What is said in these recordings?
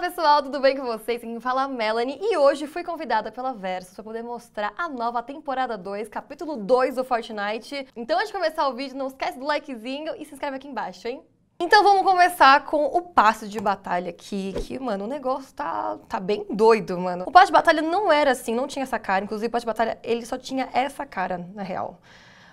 pessoal, tudo bem com vocês? Quem fala é a Melanie e hoje fui convidada pela Versus para poder mostrar a nova temporada 2, capítulo 2 do Fortnite. Então antes de começar o vídeo, não esquece do likezinho e se inscreve aqui embaixo, hein? Então vamos começar com o passo de batalha aqui, que, mano, o negócio tá, tá bem doido, mano. O passo de batalha não era assim, não tinha essa cara, inclusive o passo de batalha ele só tinha essa cara, na real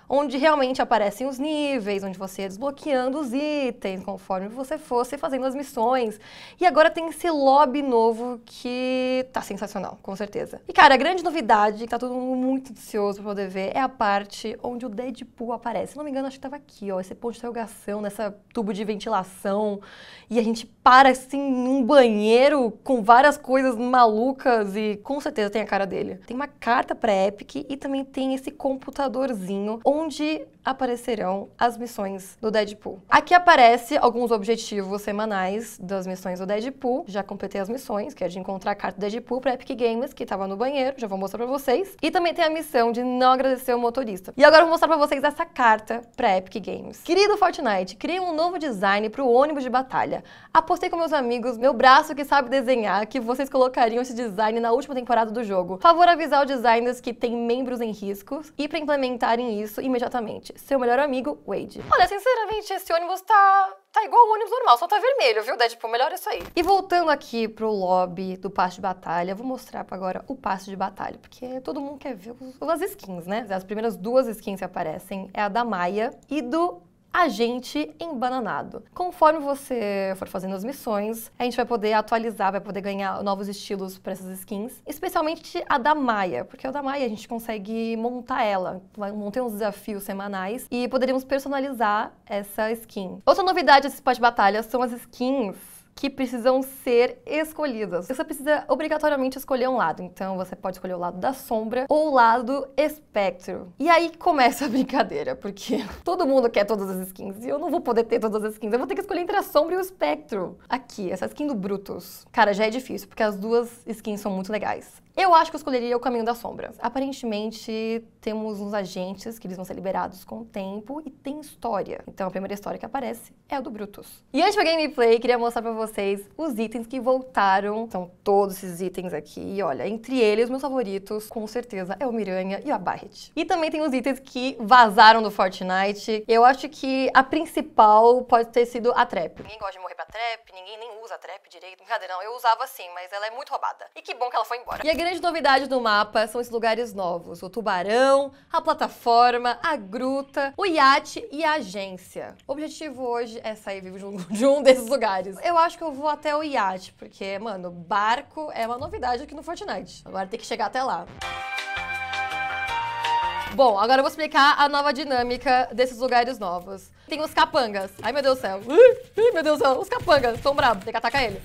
onde realmente aparecem os níveis, onde você ia desbloqueando os itens conforme você fosse fazendo as missões. E agora tem esse lobby novo que tá sensacional, com certeza. E cara, a grande novidade, que tá todo mundo muito ansioso pra poder ver, é a parte onde o Deadpool aparece. Se não me engano, acho que tava aqui, ó, esse ponto de interrogação, nessa tubo de ventilação. E a gente para assim num banheiro com várias coisas malucas e com certeza tem a cara dele. Tem uma carta pra Epic e também tem esse computadorzinho onde onde aparecerão as missões do Deadpool. Aqui aparece alguns objetivos semanais das missões do Deadpool. Já completei as missões, que é de encontrar a carta do Deadpool para Epic Games, que estava no banheiro, já vou mostrar para vocês. E também tem a missão de não agradecer o motorista. E agora eu vou mostrar para vocês essa carta para Epic Games. Querido Fortnite, criei um novo design para o ônibus de batalha. Apostei com meus amigos, meu braço que sabe desenhar, que vocês colocariam esse design na última temporada do jogo. Favor avisar os designers que têm membros em riscos e para implementarem isso imediatamente seu melhor amigo, Wade. Olha, sinceramente, esse ônibus tá tá igual o ônibus normal, só tá vermelho, viu? Daí, tipo, melhor é isso aí. E voltando aqui pro lobby do passe de batalha, vou mostrar agora o passe de batalha, porque todo mundo quer ver as skins, né? As primeiras duas skins que aparecem é a da Maia e do agente embananado. Conforme você for fazendo as missões, a gente vai poder atualizar, vai poder ganhar novos estilos para essas skins, especialmente a da Maia, porque a da Maia a gente consegue montar ela, montar uns desafios semanais e poderíamos personalizar essa skin. Outra novidade desse pacote de batalha são as skins que precisam ser escolhidas. Você precisa obrigatoriamente escolher um lado, então você pode escolher o lado da sombra ou o lado espectro. E aí começa a brincadeira, porque todo mundo quer todas as skins e eu não vou poder ter todas as skins, eu vou ter que escolher entre a sombra e o espectro. Aqui, essa skin do Brutus. Cara, já é difícil, porque as duas skins são muito legais. Eu acho que eu escolheria o caminho da sombra. Aparentemente, temos uns agentes que eles vão ser liberados com o tempo e tem história. Então, a primeira história que aparece é a do Brutus. E antes da gameplay, queria mostrar pra vocês os itens que voltaram. São todos esses itens aqui. E olha, entre eles, meus favoritos, com certeza, é o Miranha e a Barret. E também tem os itens que vazaram do Fortnite. Eu acho que a principal pode ter sido a trap. Ninguém gosta de morrer pra trap, ninguém nem usa a trap direito. Brincadeira, não. Eu usava sim, mas ela é muito roubada. E que bom que ela foi embora. E a grande novidade do mapa são os lugares novos: o tubarão, a plataforma, a gruta, o iate e a agência. O objetivo hoje é sair vivo de um desses lugares. Eu acho que eu vou até o iate, porque, mano, barco é uma novidade aqui no Fortnite. Agora tem que chegar até lá. Bom, agora eu vou explicar a nova dinâmica desses lugares novos. Tem os capangas. Ai, meu Deus do céu. Ai, meu Deus do céu. Os capangas, são bravos. Tem que atacar ele.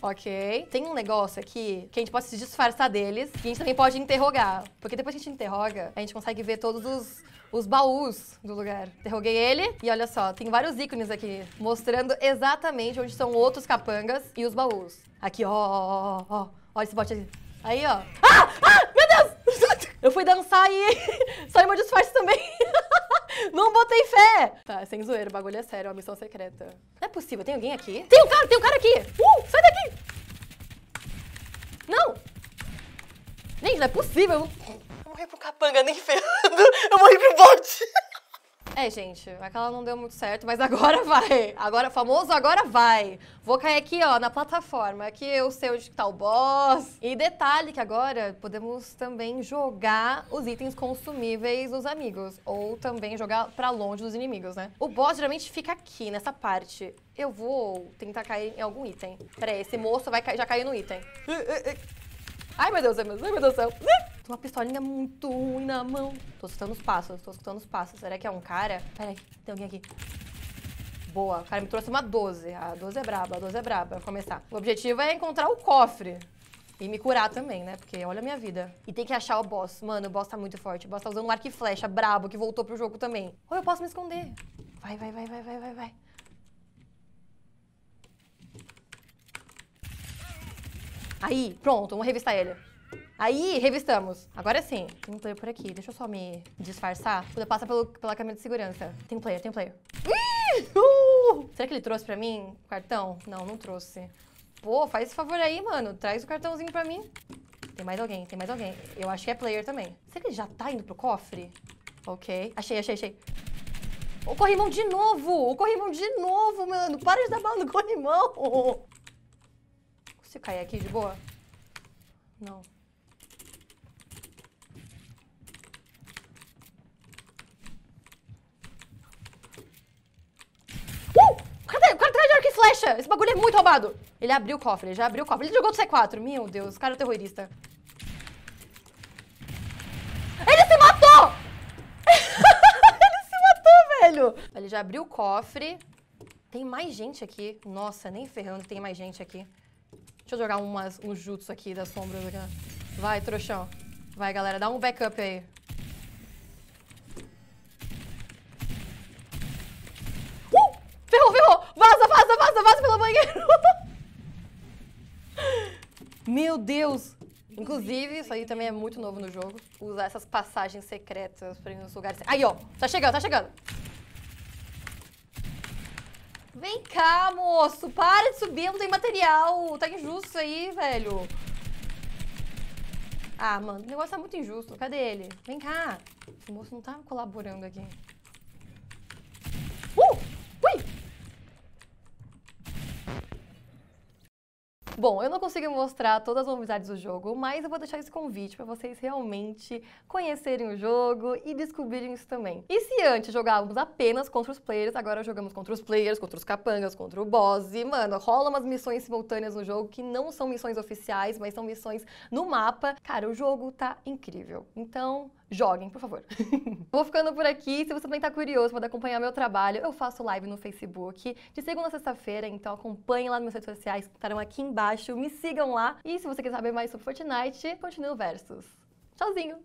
Ok. Tem um negócio aqui que a gente pode se disfarçar deles e a gente também pode interrogar. Porque depois que a gente interroga, a gente consegue ver todos os, os baús do lugar. Interroguei ele e olha só, tem vários ícones aqui mostrando exatamente onde são outros capangas e os baús. Aqui, ó, ó, ó, ó. Olha esse bote ali. Aí, ó. Ah! Ah! Meu Deus! Eu fui dançar e saiu meu disfarce também. Não botei fé! Tá, sem zoeira, o bagulho é sério, é uma missão secreta. Não é possível, tem alguém aqui? Tem um cara, tem um cara aqui! Uh, sai daqui! Não! Gente, não é possível! Eu morri pro capanga, nem ferrando! Eu morri pro bot! É, gente, aquela não deu muito certo, mas agora vai. Agora, famoso, agora vai. Vou cair aqui, ó, na plataforma. Aqui eu sei onde tá o boss. E detalhe que agora podemos também jogar os itens consumíveis dos amigos. Ou também jogar pra longe dos inimigos, né? O boss geralmente fica aqui, nessa parte. Eu vou tentar cair em algum item. Peraí, esse moço vai, já caiu no item. Ai, meu Deus, ai, meu Deus do céu. Tem uma pistolinha muito ruim na mão. Tô escutando os passos, tô escutando os passos. Será que é um cara? Peraí, tem alguém aqui. Boa, o cara me trouxe uma 12. A 12 é braba, a 12 é braba. Vou começar. O objetivo é encontrar o cofre. E me curar também, né? Porque olha a minha vida. E tem que achar o boss. Mano, o boss tá muito forte. O boss tá usando um arco e flecha brabo que voltou pro jogo também. Ou eu posso me esconder. Vai, vai, vai, vai, vai, vai, vai. Aí, pronto, vamos revistar ele. Aí, revistamos. Agora sim. Tem um player por aqui. Deixa eu só me disfarçar. Quando eu passo pelo, pela câmera de segurança. Tem um player, tem um player. Uh! Será que ele trouxe pra mim o cartão? Não, não trouxe. Pô, faz esse favor aí, mano. Traz o cartãozinho pra mim. Tem mais alguém, tem mais alguém. Eu acho que é player também. Será que ele já tá indo pro cofre? Ok. Achei, achei, achei. O corrimão de novo! O corrimão de novo, mano! Para de dar bala no corrimão! Consigo cair aqui de boa? Não. flecha! Esse bagulho é muito roubado! Ele abriu o cofre, ele já abriu o cofre. Ele jogou do C4. Meu Deus, cara é terrorista. Ele se matou! ele se matou, velho! Ele já abriu o cofre. Tem mais gente aqui. Nossa, nem ferrando tem mais gente aqui. Deixa eu jogar umas, um jutsu aqui das sombras. Né? Vai, trouxão. Vai, galera, dá um backup aí. Meu Deus! Inclusive, isso aí também é muito novo no jogo. Usar essas passagens secretas pra ir nos lugares... Aí, ó! Tá chegando, tá chegando! Vem cá, moço! Para de subir, não tem material! Tá injusto isso aí, velho! Ah, mano, o negócio tá muito injusto. Cadê ele? Vem cá! Esse moço não tá colaborando aqui. Bom, eu não consegui mostrar todas as novidades do jogo, mas eu vou deixar esse convite para vocês realmente conhecerem o jogo e descobrirem isso também. E se antes jogávamos apenas contra os players, agora jogamos contra os players, contra os capangas, contra o boss. E, mano, rola umas missões simultâneas no jogo que não são missões oficiais, mas são missões no mapa. Cara, o jogo tá incrível. Então, Joguem, por favor. Vou ficando por aqui. Se você também está curioso, pode acompanhar meu trabalho. Eu faço live no Facebook de segunda a sexta-feira, então acompanhe lá nas minhas redes sociais que estarão aqui embaixo. Me sigam lá. E se você quer saber mais sobre Fortnite, continue o Versus. Tchauzinho!